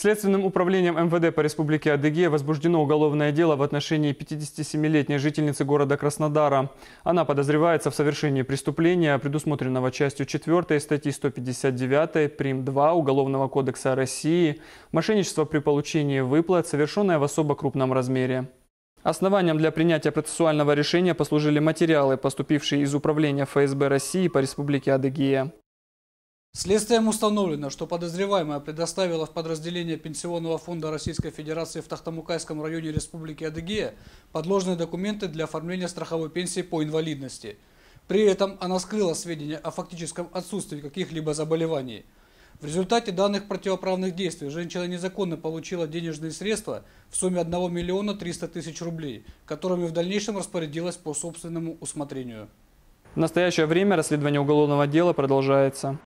Следственным управлением МВД по Республике Адыгея возбуждено уголовное дело в отношении 57-летней жительницы города Краснодара. Она подозревается в совершении преступления, предусмотренного частью 4 статьи 159 прим. 2 Уголовного кодекса России «Мошенничество при получении выплат, совершенное в особо крупном размере». Основанием для принятия процессуального решения послужили материалы, поступившие из Управления ФСБ России по Республике Адыгея. Следствием установлено, что подозреваемая предоставила в подразделение Пенсионного фонда Российской Федерации в Тахтамукайском районе Республики Адыгея подложные документы для оформления страховой пенсии по инвалидности. При этом она скрыла сведения о фактическом отсутствии каких-либо заболеваний. В результате данных противоправных действий женщина незаконно получила денежные средства в сумме 1 миллиона 300 тысяч рублей, которыми в дальнейшем распорядилась по собственному усмотрению. В настоящее время расследование уголовного дела продолжается.